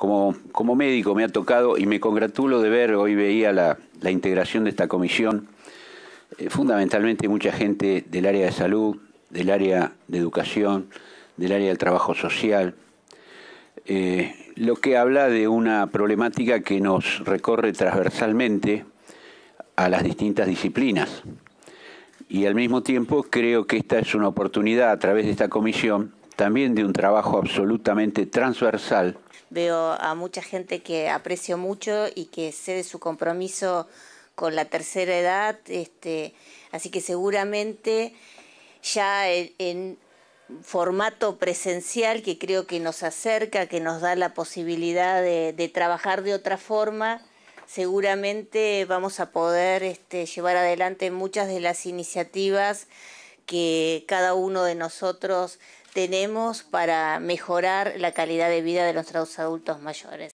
como, médico me ha tocado y me congratulo de ver, hoy veía la, integración de esta comisión, eh, fundamentalmente mucha gente del área de salud, del área de educación, del área del trabajo social, eh, lo que habla de una problemática que nos recorre transversalmente a las distintas disciplinas. Y al mismo tiempo creo que esta es una oportunidad a través de esta comisión también de un trabajo absolutamente transversal. Veo a mucha gente que aprecio mucho y que sé de su compromiso con la tercera edad, este, así que seguramente ya en, formato presencial que creo que nos acerca, que nos da la posibilidad de, trabajar de otra forma, seguramente vamos a poder este, llevar adelante muchas de las iniciativas que cada uno de nosotros tenemos para mejorar la calidad de vida de nuestros adultos mayores.